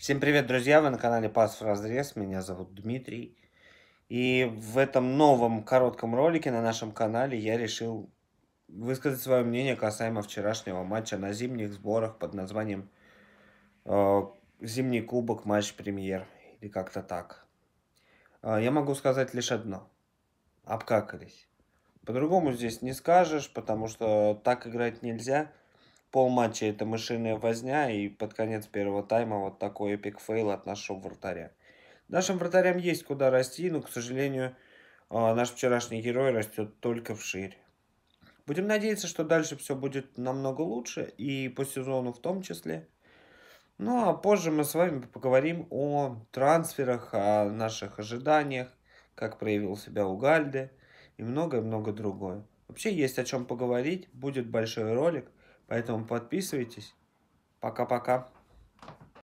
Всем привет, друзья! Вы на канале Пас в разрез. Меня зовут Дмитрий. И в этом новом коротком ролике на нашем канале я решил высказать свое мнение касаемо вчерашнего матча на зимних сборах под названием э, «Зимний кубок матч премьер» или как-то так. Э, я могу сказать лишь одно. Обкакались. По-другому здесь не скажешь, потому что так играть нельзя – пол это мышиная возня, и под конец первого тайма вот такой эпик фейл от нашего вратаря. Нашим вратарям есть куда расти, но, к сожалению, а, наш вчерашний герой растет только вширь. Будем надеяться, что дальше все будет намного лучше, и по сезону в том числе. Ну а позже мы с вами поговорим о трансферах, о наших ожиданиях, как проявил себя у Угальде и многое-много другое. Вообще есть о чем поговорить, будет большой ролик – Поэтому подписывайтесь. Пока-пока.